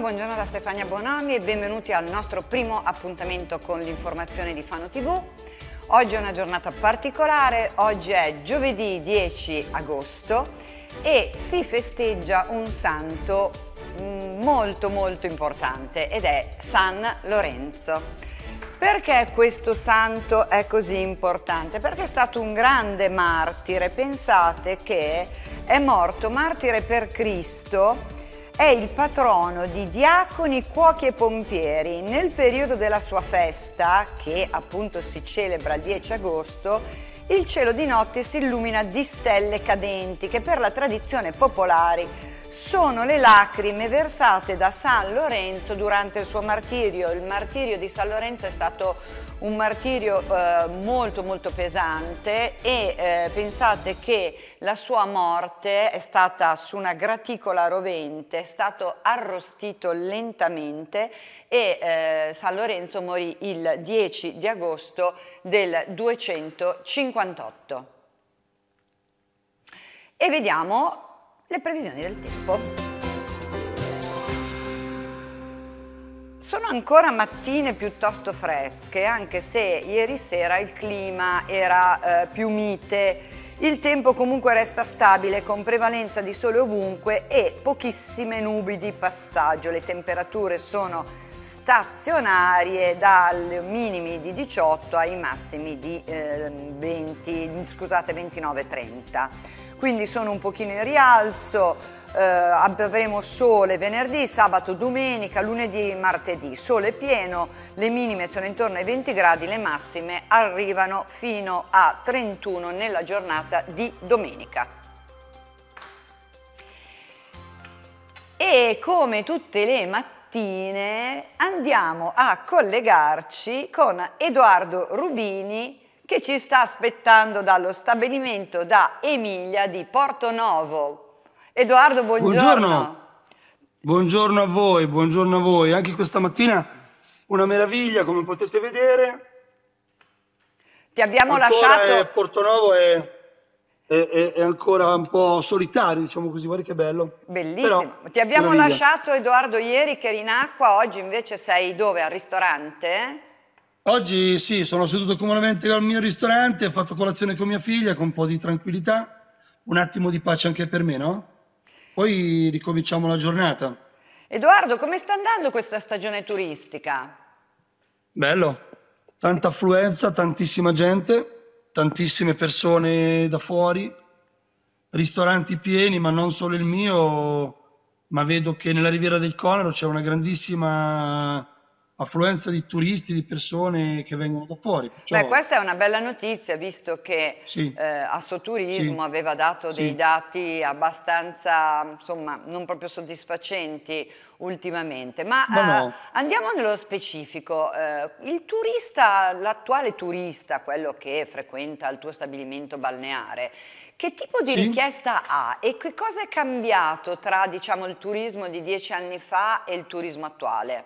buongiorno da Stefania Bonomi e benvenuti al nostro primo appuntamento con l'informazione di Fano TV. Oggi è una giornata particolare, oggi è giovedì 10 agosto e si festeggia un santo mm, molto molto importante ed è San Lorenzo. Perché questo santo è così importante? Perché è stato un grande martire, pensate che è morto martire per Cristo è il patrono di diaconi, cuochi e pompieri. Nel periodo della sua festa, che appunto si celebra il 10 agosto, il cielo di notte si illumina di stelle cadenti che per la tradizione popolare sono le lacrime versate da San Lorenzo durante il suo martirio. Il martirio di San Lorenzo è stato un martirio eh, molto molto pesante e eh, pensate che la sua morte è stata su una graticola rovente, è stato arrostito lentamente e eh, San Lorenzo morì il 10 di agosto del 258. E vediamo le previsioni del tempo. Sono ancora mattine piuttosto fresche, anche se ieri sera il clima era eh, più mite. Il tempo comunque resta stabile con prevalenza di sole ovunque e pochissime nubi di passaggio. Le temperature sono stazionarie dai minimi di 18 ai massimi di eh, 20, scusate, 29-30. Quindi sono un pochino in rialzo, eh, avremo sole venerdì, sabato, domenica, lunedì, martedì, sole pieno, le minime sono intorno ai 20 gradi, le massime arrivano fino a 31 nella giornata di domenica. E come tutte le mattine andiamo a collegarci con Edoardo Rubini che ci sta aspettando dallo stabilimento da Emilia di Porto Novo. Edoardo, buongiorno. buongiorno. Buongiorno a voi, buongiorno a voi. Anche questa mattina una meraviglia, come potete vedere. Ti abbiamo ancora lasciato... È, Portonovo è, è, è, ancora un po' solitario, diciamo così, guarda che bello. Bellissimo. Però, Ti abbiamo meraviglia. lasciato, Edoardo, ieri che eri in acqua, oggi invece sei dove? Al ristorante? Oggi sì, sono seduto comodamente al mio ristorante, ho fatto colazione con mia figlia, con un po' di tranquillità, un attimo di pace anche per me, no? Poi ricominciamo la giornata. Edoardo, come sta andando questa stagione turistica? Bello, tanta affluenza, tantissima gente, tantissime persone da fuori, ristoranti pieni, ma non solo il mio, ma vedo che nella Riviera del Conero c'è una grandissima affluenza di turisti, di persone che vengono da fuori. Perciò... Beh, questa è una bella notizia, visto che sì. eh, Assoturismo sì. aveva dato sì. dei dati abbastanza, insomma, non proprio soddisfacenti ultimamente. Ma, Ma no. eh, andiamo nello specifico. Eh, il turista, l'attuale turista, quello che frequenta il tuo stabilimento balneare, che tipo di richiesta ha e che cosa è cambiato tra diciamo, il turismo di dieci anni fa e il turismo attuale?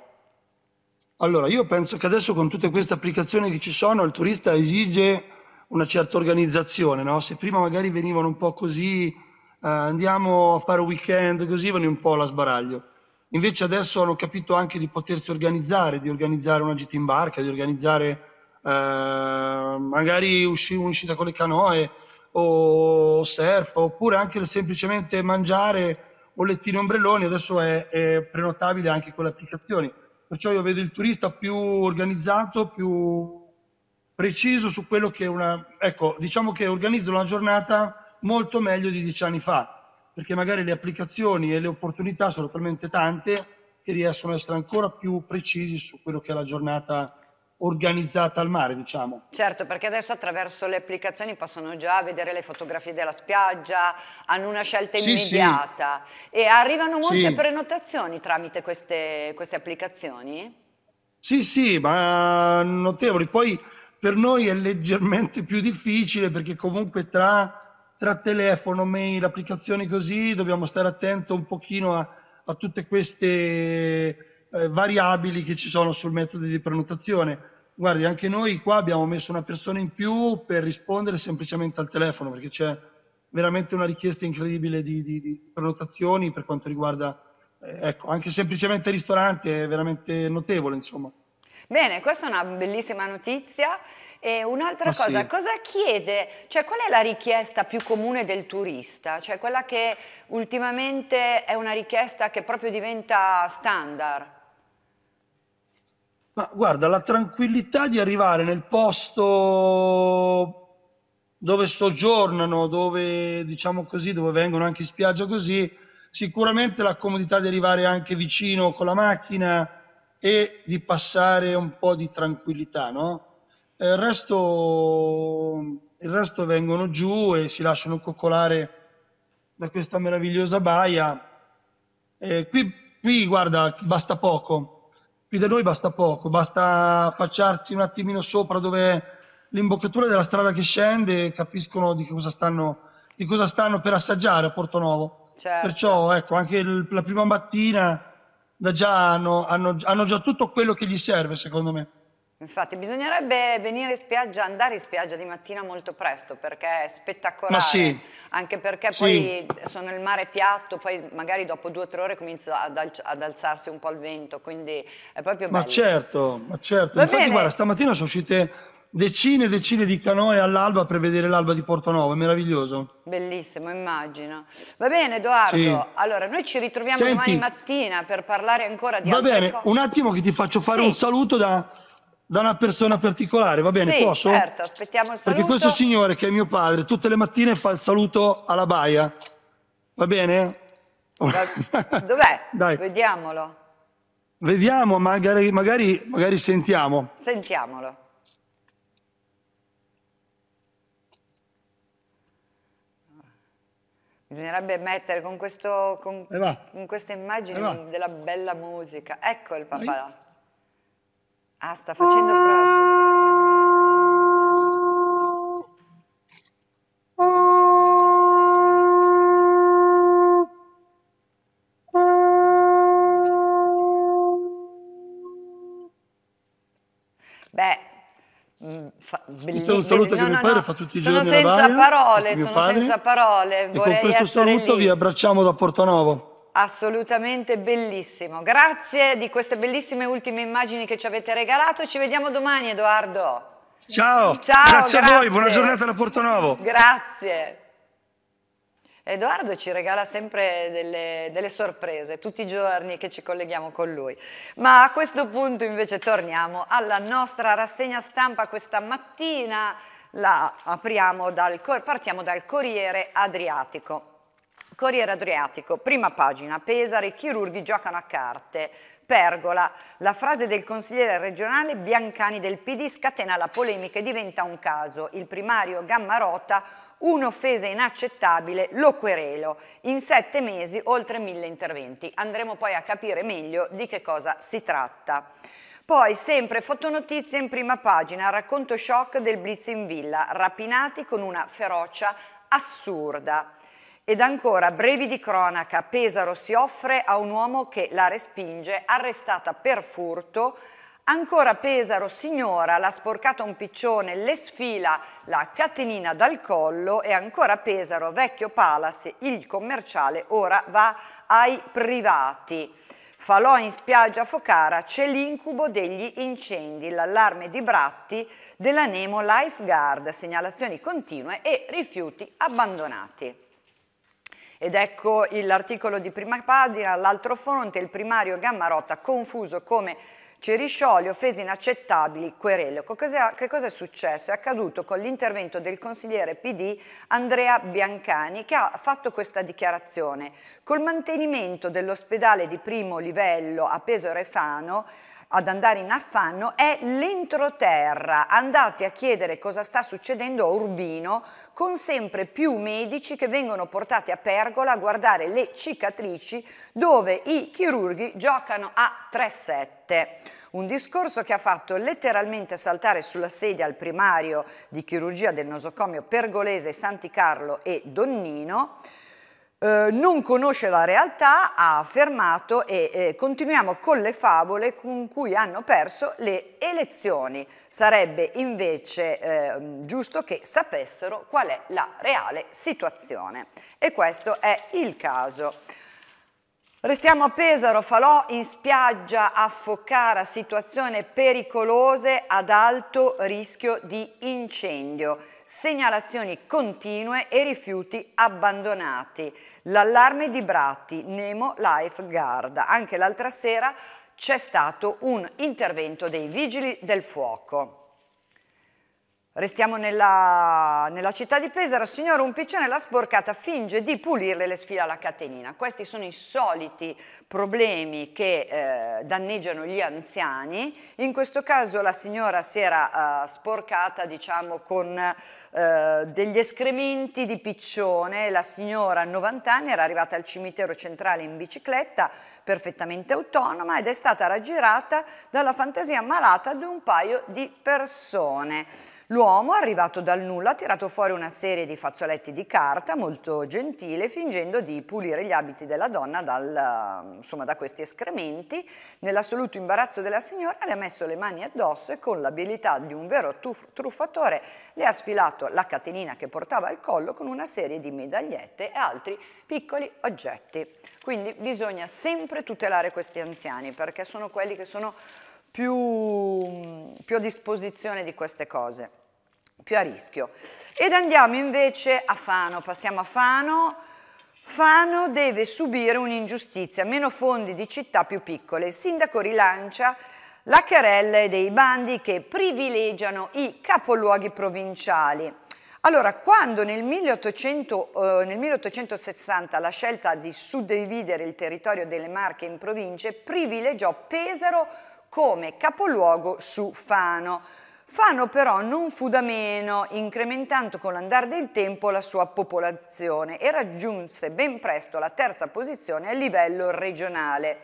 Allora, io penso che adesso con tutte queste applicazioni che ci sono, il turista esige una certa organizzazione, no? Se prima magari venivano un po' così, eh, andiamo a fare un weekend, così vanno un po' alla sbaraglio. Invece adesso hanno capito anche di potersi organizzare, di organizzare una gita in barca, di organizzare eh, magari usci- un'uscita con le canoe o surf, oppure anche semplicemente mangiare, o bollettini ombrelloni, adesso è, è prenotabile anche con le applicazioni Perciò io vedo il turista più organizzato, più preciso su quello che è una... Ecco, diciamo che organizzo una giornata molto meglio di dieci anni fa, perché magari le applicazioni e le opportunità sono talmente tante che riescono ad essere ancora più precisi su quello che è la giornata organizzata al mare, diciamo. Certo, perché adesso attraverso le applicazioni possono già vedere le fotografie della spiaggia, hanno una scelta immediata sì, sì. e arrivano molte sì. prenotazioni tramite queste, queste, applicazioni? Sì, sì, ma notevoli. Poi per noi è leggermente più difficile perché comunque tra, tra telefono, mail, applicazioni così dobbiamo stare attento un pochino a, a tutte queste eh, variabili che ci sono sul metodo di prenotazione. Guardi, anche noi qua abbiamo messo una persona in più per rispondere semplicemente al telefono, perché c'è veramente una richiesta incredibile di, di, di prenotazioni per quanto riguarda, eh, ecco, anche semplicemente il ristorante è veramente notevole, insomma. Bene, questa è una bellissima notizia. E un'altra ah, cosa, sì. cosa chiede, cioè qual è la richiesta più comune del turista? Cioè quella che ultimamente è una richiesta che proprio diventa standard? Ma guarda, la tranquillità di arrivare nel posto dove soggiornano, dove diciamo così, dove vengono anche in spiaggia così, sicuramente la comodità di arrivare anche vicino con la macchina e di passare un po' di tranquillità, no? Eh, il resto, il resto vengono giù e si lasciano coccolare da questa meravigliosa baia. E eh, qui, qui, guarda, basta poco Qui da noi basta poco, basta affacciarsi un attimino sopra dove l'imboccatura della strada che scende capiscono di cosa stanno, di cosa stanno per assaggiare a Portonovo. Certo. Perciò ecco, anche il, la prima mattina da già hanno, hanno, hanno già tutto quello che gli serve, secondo me. Infatti bisognerebbe venire in spiaggia, andare in spiaggia di mattina molto presto perché è spettacolare, Ma sì. anche perché sì. poi sono il mare piatto, poi magari dopo due o tre ore comincia ad, alz ad alzarsi un po' il vento, quindi è proprio bello. Ma certo, ma certo. Va Infatti bene. guarda, stamattina sono uscite decine e decine di canoe all'alba per vedere l'alba di Porto Portonovo, è meraviglioso. Bellissimo, immagino. Va bene Edoardo, sì. allora noi ci ritroviamo Senti, domani mattina per parlare ancora di Va bene, cose. un attimo che ti faccio fare sì. un saluto da da una persona particolare, va bene? Sì, posso? certo, aspettiamo il saluto. Perché questo signore, che è mio padre, tutte le mattine fa il saluto alla baia, va bene? Da... Dov'è? Dai. Vediamolo. Vediamo, magari, magari, magari sentiamo. Sentiamolo. Bisognerebbe mettere con, questo, con, con questa immagine della bella musica. Ecco il papà. Vai. Ah, sta facendo proprio. Beh, mm, Bellissimo. un saluto che no, mio padre no. fa tutti i sono giorni. Senza parole, sono padre. senza parole, sono senza parole. E con questo saluto lì. vi abbracciamo da Portonovo assolutamente bellissimo. Grazie di queste bellissime ultime immagini che ci avete regalato. Ci vediamo domani, Edoardo. Ciao, Ciao grazie, grazie, a voi, buona giornata da Porto Portonovo. Grazie. Edoardo ci regala sempre delle, delle, sorprese tutti i giorni che ci colleghiamo con lui. Ma a questo punto invece torniamo alla nostra rassegna stampa questa mattina. La apriamo dal, partiamo dal Corriere Adriatico. Corriere Adriatico, prima pagina, Pesaro, i chirurghi giocano a carte. Pergola, la frase del consigliere regionale Biancani del PD scatena la polemica e diventa un caso. Il primario Gammarota, un'offesa inaccettabile, lo querelo. In sette mesi oltre mille interventi. Andremo poi a capire meglio di che cosa si tratta. Poi sempre fotonotizie in prima pagina, racconto shock del blitz in villa, rapinati con una ferocia assurda. Ed ancora, brevi di cronaca, Pesaro si offre a un uomo che la respinge, arrestata per furto. Ancora Pesaro, signora, l'ha sporcato un piccione, le sfila la catenina dal collo e ancora Pesaro, vecchio Palace, il commerciale, ora va ai privati. Falò in spiaggia a Focara c'è l'incubo degli incendi, l'allarme di Bratti della Nemo Lifeguard, segnalazioni continue e rifiuti abbandonati. Ed ecco l'articolo di prima pagina, l'altro fronte, il primario Gammarotta confuso come Ceriscioli, offese inaccettabili, querele. Che cosa è successo? È accaduto con l'intervento del consigliere PD Andrea Biancani che ha fatto questa dichiarazione. Col mantenimento dell'ospedale di primo livello a Pesorefano, ad andare in affanno è l'entroterra. Andate a chiedere cosa sta succedendo a Urbino con sempre più medici che vengono portati a Pergola a guardare le cicatrici dove i chirurghi giocano a 3-7. Un discorso che ha fatto letteralmente saltare sulla sedia al primario di chirurgia del nosocomio pergolese Santi Carlo e Donnino, eh, non conosce la realtà, ha affermato e eh, continuiamo con le favole con cui hanno perso le elezioni. Sarebbe invece eh, giusto che sapessero qual è la reale situazione. E questo è il caso. Restiamo a Pesaro, falò in spiaggia a Focara, situazione pericolose ad alto rischio di incendio, segnalazioni continue e rifiuti abbandonati. L'allarme di Bratti, Nemo Lifeguard. Anche l'altra sera c'è stato un intervento dei vigili del fuoco. Restiamo nella, nella, città di Pesaro, signora un piccione piccionella sporcata finge di pulirle le sfila alla catenina. Questi sono i soliti problemi che eh, danneggiano gli anziani, in questo caso la signora si era eh, sporcata diciamo con eh, degli escrementi di piccione, la signora a 90 anni era arrivata al cimitero centrale in bicicletta, perfettamente autonoma ed è stata raggirata dalla fantasia malata di un paio di persone. L'uomo, arrivato dal nulla, ha tirato fuori una serie di fazzoletti di carta molto gentile, fingendo di pulire gli abiti della donna dal, insomma, da questi escrementi. Nell'assoluto imbarazzo della signora le ha messo le mani addosso e con l'abilità di un vero truffatore le ha sfilato la catenina che portava al collo con una serie di medagliette e altri piccoli oggetti. Quindi bisogna sempre tutelare questi anziani perché sono quelli che sono più, più a disposizione di queste cose, più a rischio. Ed andiamo invece a Fano, passiamo a Fano. Fano deve subire un'ingiustizia, meno fondi di città più piccole. Il sindaco rilancia la querelle dei bandi che privilegiano i capoluoghi provinciali. Allora, quando nel, 1800, eh, nel, 1860 la scelta di suddividere il territorio delle Marche in province privilegiò Pesaro come capoluogo su Fano. Fano però non fu da meno, incrementando con l'andare del tempo la sua popolazione e raggiunse ben presto la terza posizione a livello regionale.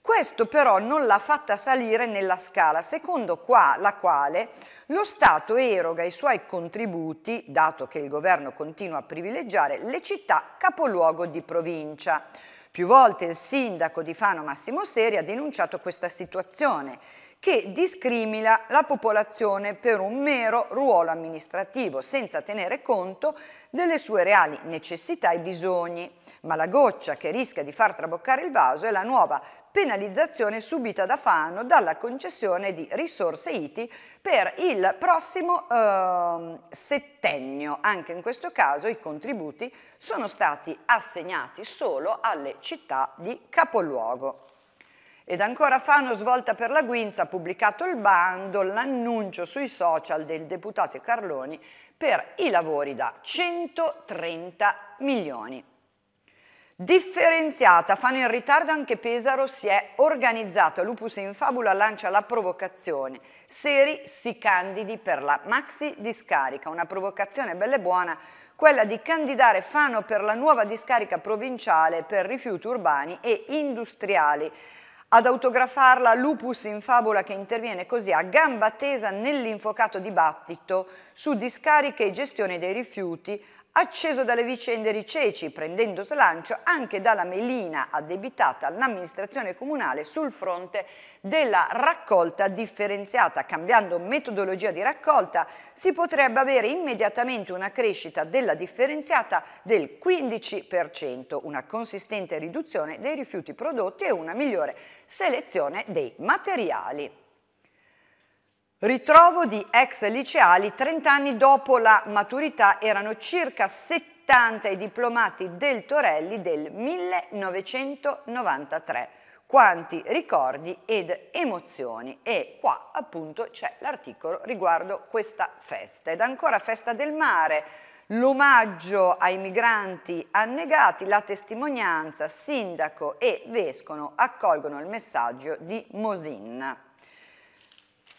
Questo però non l'ha fatta salire nella scala secondo qua, la quale lo Stato eroga i suoi contributi, dato che il governo continua a privilegiare, le città capoluogo di provincia. Più volte il sindaco di Fano Massimo Seri ha denunciato questa situazione che discrimina la popolazione per un mero ruolo amministrativo, senza tenere conto delle sue reali necessità e bisogni. Ma la goccia che rischia di far traboccare il vaso è la nuova penalizzazione subita da Fano dalla concessione di risorse ITI per il prossimo eh, settennio. Anche in questo caso i contributi sono stati assegnati solo alle città di capoluogo. Ed ancora Fano svolta per la Guinza ha pubblicato il bando, l'annuncio sui social del deputato Carloni per i lavori da 130 milioni. Differenziata, Fano in ritardo anche Pesaro si è organizzata, Lupus in Fabula lancia la provocazione, Seri si candidi per la maxi discarica, una provocazione bella e buona, quella di candidare Fano per la nuova discarica provinciale per rifiuti urbani e industriali ad autografarla Lupus in fabula che interviene così a gamba tesa nell'infocato dibattito su discariche e gestione dei rifiuti acceso dalle vicende Riceci, prendendo slancio anche dalla melina addebitata all'amministrazione comunale sul fronte della raccolta differenziata. Cambiando metodologia di raccolta si potrebbe avere immediatamente una crescita della differenziata del 15%, una consistente riduzione dei rifiuti prodotti e una migliore selezione dei materiali. Ritrovo di ex liceali 30 anni dopo la maturità erano circa 70 i diplomati del Torelli del 1993. Quanti ricordi ed emozioni e qua appunto c'è l'articolo riguardo questa festa ed ancora festa del mare. L'omaggio ai migranti annegati, la testimonianza, sindaco e vescovo accolgono il messaggio di Mosin.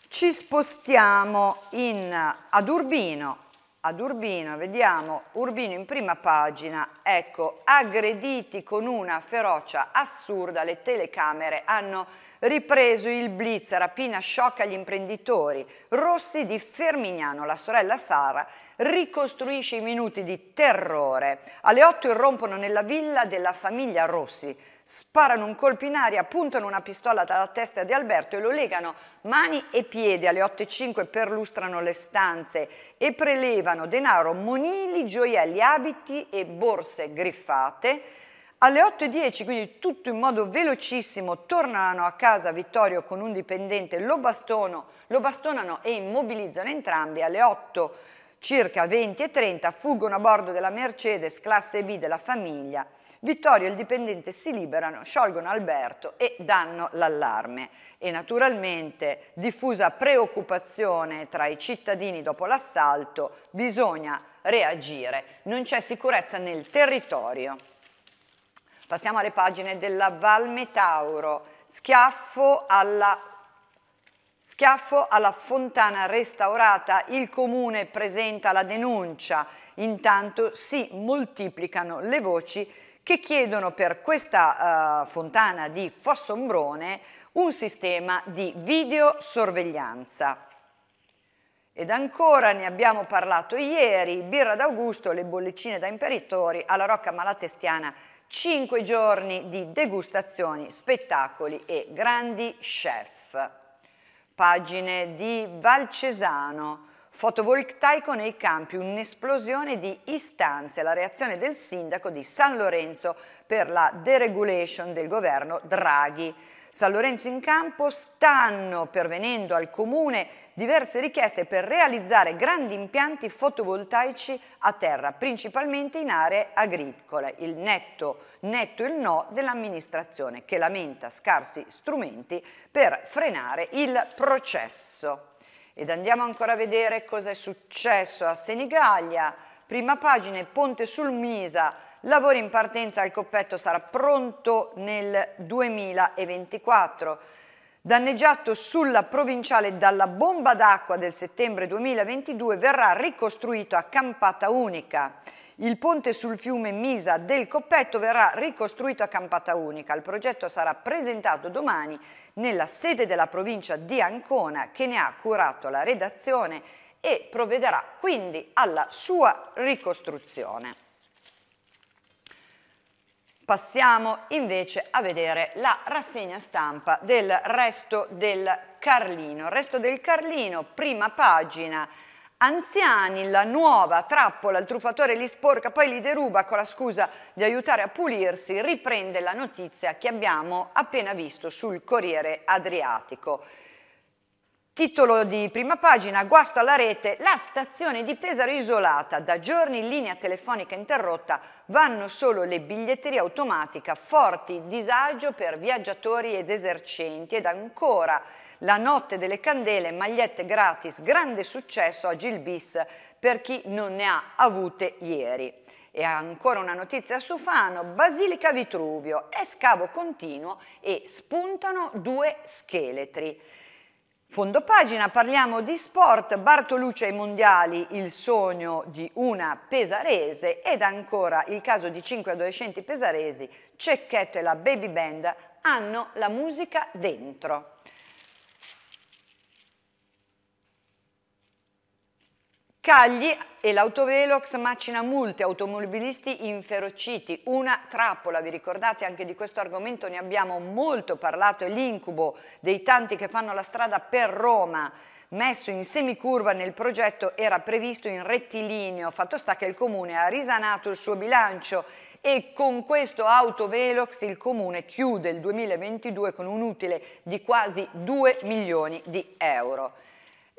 Ci spostiamo in, ad Urbino, ad Urbino, vediamo Urbino in prima pagina, ecco, aggrediti con una ferocia assurda, le telecamere hanno ripreso il blitz, rapina sciocca agli imprenditori, Rossi di Fermignano, la sorella Sara, ricostruisce i minuti di terrore. Alle 8 irrompono nella villa della famiglia Rossi, sparano un colpo in aria, puntano una pistola dalla testa di Alberto e lo legano mani e piedi alle 8.05 perlustrano le stanze e prelevano denaro, monili, gioielli, abiti e borse griffate. Alle 8.10, quindi tutto in modo velocissimo, tornano a casa Vittorio con un dipendente, lo, bastono, lo bastonano e immobilizzano entrambi. Alle 8.10 Circa 20 e 30 fuggono a bordo della Mercedes classe B della famiglia. Vittorio e il dipendente si liberano, sciolgono Alberto e danno l'allarme. E naturalmente diffusa preoccupazione tra i cittadini dopo l'assalto, bisogna reagire. Non c'è sicurezza nel territorio. Passiamo alle pagine della Valmetauro. Schiaffo alla Schiaffo alla fontana restaurata, il comune presenta la denuncia, intanto si moltiplicano le voci che chiedono per questa uh, fontana di Fossombrone un sistema di videosorveglianza. Ed ancora ne abbiamo parlato ieri, birra d'Augusto, le bollicine da imperitori, alla Rocca Malatestiana, 5 giorni di degustazioni, spettacoli e grandi chef. Pagine di Valcesano, fotovoltaico nei campi, un'esplosione di istanze, la reazione del sindaco di San Lorenzo per la deregulation del governo Draghi. San Lorenzo in Campo stanno pervenendo al Comune diverse richieste per realizzare grandi impianti fotovoltaici a terra, principalmente in aree agricole. Il netto, netto il no dell'amministrazione che lamenta scarsi strumenti per frenare il processo. Ed andiamo ancora a vedere cosa è successo a Senigallia. Prima pagina Ponte sul Misa, Lavori in partenza al coppetto sarà pronto nel 2024. Danneggiato sulla provinciale dalla bomba d'acqua del settembre 2022 verrà ricostruito a campata unica. Il ponte sul fiume Misa del Coppetto verrà ricostruito a campata unica. Il progetto sarà presentato domani nella sede della provincia di Ancona che ne ha curato la redazione e provvederà quindi alla sua ricostruzione. Passiamo invece a vedere la rassegna stampa del resto del Carlino. Resto del Carlino, prima pagina. Anziani, la nuova trappola, il truffatore li sporca, poi li deruba con la scusa di aiutare a pulirsi, riprende la notizia che abbiamo appena visto sul Corriere Adriatico. Titolo di prima pagina, guasto alla rete, la stazione di Pesaro isolata, da giorni in linea telefonica interrotta, vanno solo le biglietterie automatica, forti disagio per viaggiatori ed esercenti ed ancora la notte delle candele, magliette gratis, grande successo a Gilbis per chi non ne ha avute ieri. E ancora una notizia su Fano, Basilica Vitruvio, è scavo continuo e spuntano due scheletri. Fondo pagina, parliamo di sport, Bartolucci ai mondiali, il sogno di una pesarese ed ancora il caso di cinque adolescenti pesaresi, Cecchetto e la Baby Band hanno la musica dentro. Cagli e l'autovelox macina multe, automobilisti inferociti, una trappola, vi ricordate anche di questo argomento ne abbiamo molto parlato, è l'incubo dei tanti che fanno la strada per Roma, messo in semicurva nel progetto era previsto in rettilineo, fatto sta che il comune ha risanato il suo bilancio e con questo autovelox il comune chiude il 2022 con un utile di quasi 2 milioni di euro.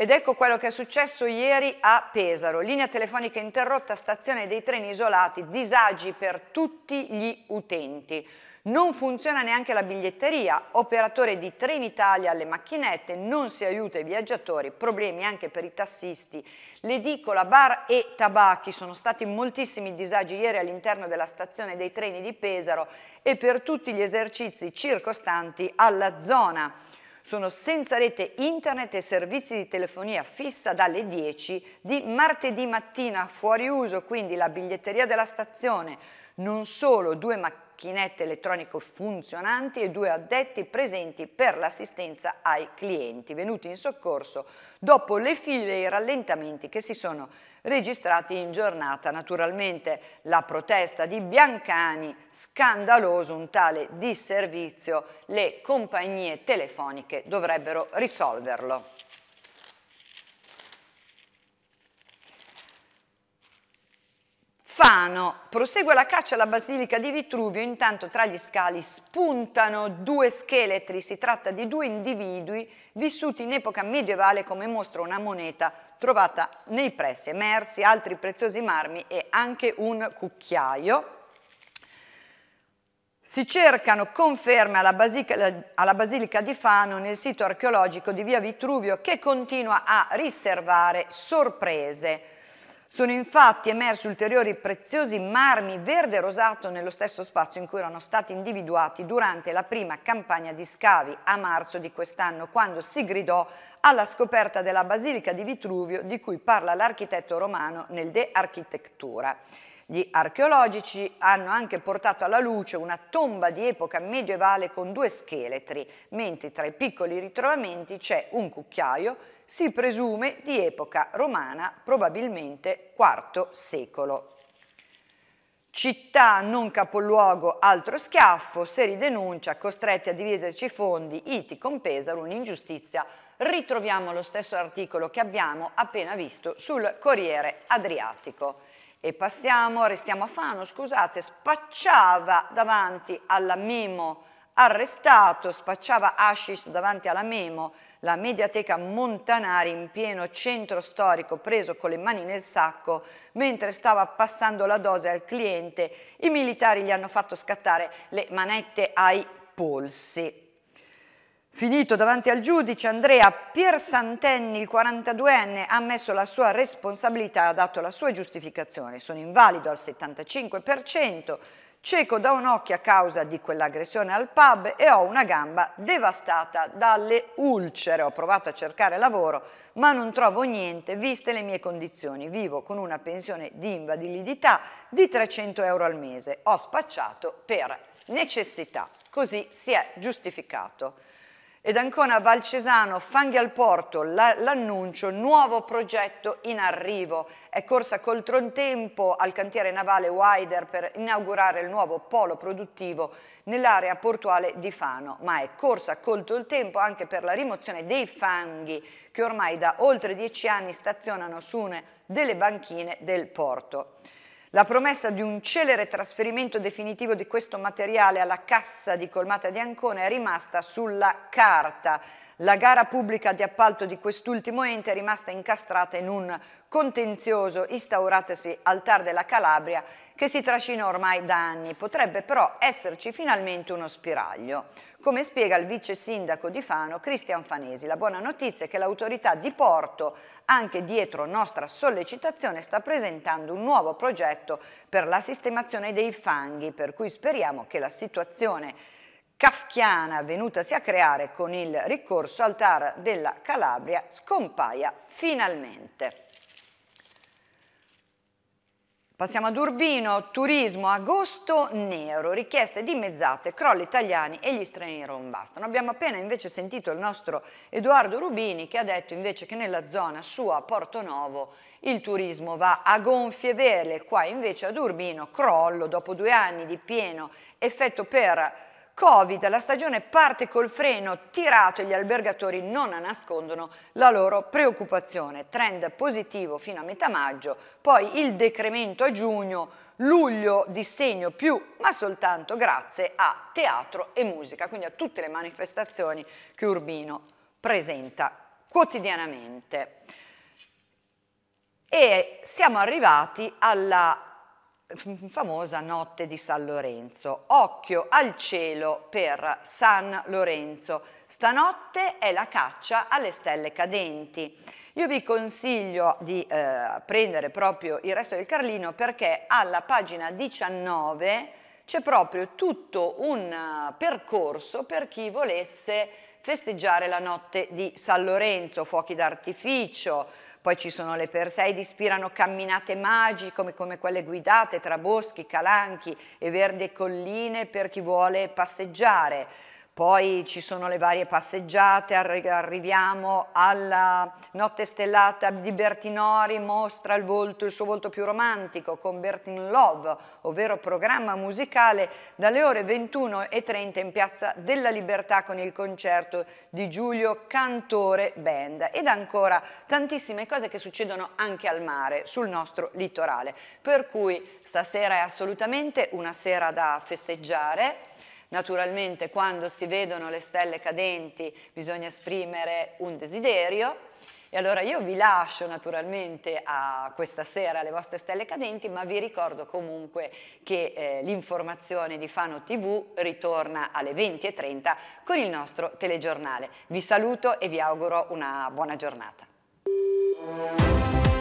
Ed ecco quello che è successo ieri a Pesaro. Linea telefonica interrotta, stazione dei treni isolati, disagi per tutti gli utenti. Non funziona neanche la biglietteria, operatore di Trenitalia alle macchinette, non si aiuta i viaggiatori, problemi anche per i tassisti. L'edicola, bar e tabacchi sono stati moltissimi disagi ieri all'interno della stazione dei treni di Pesaro e per tutti gli esercizi circostanti alla zona sono senza rete internet e servizi di telefonia fissa dalle 10 di martedì mattina fuori uso, quindi la biglietteria della stazione, non solo due macchinette elettroniche funzionanti e due addetti presenti per l'assistenza ai clienti venuti in soccorso dopo le file e i rallentamenti che si sono registrati in giornata. Naturalmente la protesta di Biancani, scandaloso un tale disservizio, le compagnie telefoniche dovrebbero risolverlo. Urbano prosegue la caccia alla basilica di Vitruvio, intanto tra gli scali spuntano due scheletri, si tratta di due individui vissuti in epoca medievale come mostra una moneta trovata nei pressi, emersi altri preziosi marmi e anche un cucchiaio. Si cercano conferme alla basilica, alla basilica, di Fano nel sito archeologico di via Vitruvio che continua a riservare sorprese. Sono infatti emersi ulteriori preziosi marmi verde e rosato nello stesso spazio in cui erano stati individuati durante la prima campagna di scavi a marzo di quest'anno, quando si gridò alla scoperta della Basilica di Vitruvio di cui parla l'architetto romano nel De Architettura. Gli archeologici hanno anche portato alla luce una tomba di epoca medievale con due scheletri, mentre tra i piccoli ritrovamenti c'è un cucchiaio, si presume di epoca romana, probabilmente IV secolo. Città non capoluogo, altro schiaffo, se ridenuncia, costretti a dividerci i fondi, iti con Pesaro, un'ingiustizia ritroviamo lo stesso articolo che abbiamo appena visto sul Corriere Adriatico. E passiamo, restiamo a Fano, scusate, spacciava davanti alla Memo arrestato, spacciava Ashish davanti alla Memo, la mediateca Montanari in pieno centro storico preso con le mani nel sacco mentre stava passando la dose al cliente, i militari gli hanno fatto scattare le manette ai polsi. Finito davanti al giudice, Andrea Piersantenni, il 42enne, ha ammesso la sua responsabilità e ha dato la sua giustificazione. Sono invalido al 75%, cieco da un occhio a causa di quell'aggressione al pub e ho una gamba devastata dalle ulcere. Ho provato a cercare lavoro, ma non trovo niente, viste le mie condizioni. Vivo con una pensione di invalidità di 300 euro al mese. Ho spacciato per necessità. Così si è giustificato. Ed ancora a Valcesano, Fanghi al Porto, l'annuncio, nuovo progetto in arrivo. È corsa col trontempo al cantiere navale Wider per inaugurare il nuovo polo produttivo nell'area portuale di Fano, ma è corsa colto il tempo anche per la rimozione dei fanghi che ormai da oltre dieci anni stazionano su una delle banchine del porto. La promessa di un celere trasferimento definitivo di questo materiale alla cassa di colmata di Ancona è rimasta sulla carta. La gara pubblica di appalto di quest'ultimo ente è rimasta incastrata in un contenzioso instauratasi al TAR della Calabria che si trascina ormai da anni. Potrebbe però esserci finalmente uno spiraglio come spiega il vice sindaco di Fano Cristian Fanesi. La buona notizia è che l'autorità di Porto, anche dietro nostra sollecitazione, sta presentando un nuovo progetto per la sistemazione dei fanghi, per cui speriamo che la situazione kafkiana venutasi a creare con il ricorso al TAR della Calabria scompaia finalmente. Passiamo ad Urbino, turismo, agosto nero, richieste dimezzate, crolli italiani e gli stranieri non bastano. Abbiamo appena invece sentito il nostro Edoardo Rubini che ha detto invece che nella zona sua a Porto Novo il turismo va a gonfie vele, qua invece ad Urbino crollo dopo due anni di pieno effetto per Covid, la stagione parte col freno tirato e gli albergatori non nascondono la loro preoccupazione. Trend positivo fino a metà maggio, poi il decremento a giugno, luglio dissegno più, ma soltanto grazie a teatro e musica, quindi a tutte le manifestazioni che Urbino presenta quotidianamente. E siamo arrivati alla famosa notte di San Lorenzo. Occhio al cielo per San Lorenzo. Stanotte è la caccia alle stelle cadenti. Io vi consiglio di eh, prendere proprio il resto del Carlino perché alla pagina 19 c'è proprio tutto un eh, percorso per chi volesse festeggiare la notte di San Lorenzo, fuochi d'artificio, poi ci sono le Perseidi, ispirano camminate magiche come quelle guidate tra boschi, calanchi e verde colline per chi vuole passeggiare. Poi ci sono le varie passeggiate, arriviamo alla notte stellata di Bertinori, mostra il, volto, il suo volto più romantico con Bertin Love, ovvero programma musicale dalle ore 21.30 in Piazza della Libertà con il concerto di Giulio Cantore Band ed ancora tantissime cose che succedono anche al mare, sul nostro litorale. Per cui stasera è assolutamente una sera da festeggiare Naturalmente quando si vedono le stelle cadenti bisogna esprimere un desiderio e allora io vi lascio naturalmente a questa sera le vostre stelle cadenti, ma vi ricordo comunque che eh, l'informazione di Fano TV ritorna alle 20.30 con il nostro telegiornale. Vi saluto e vi auguro una buona giornata.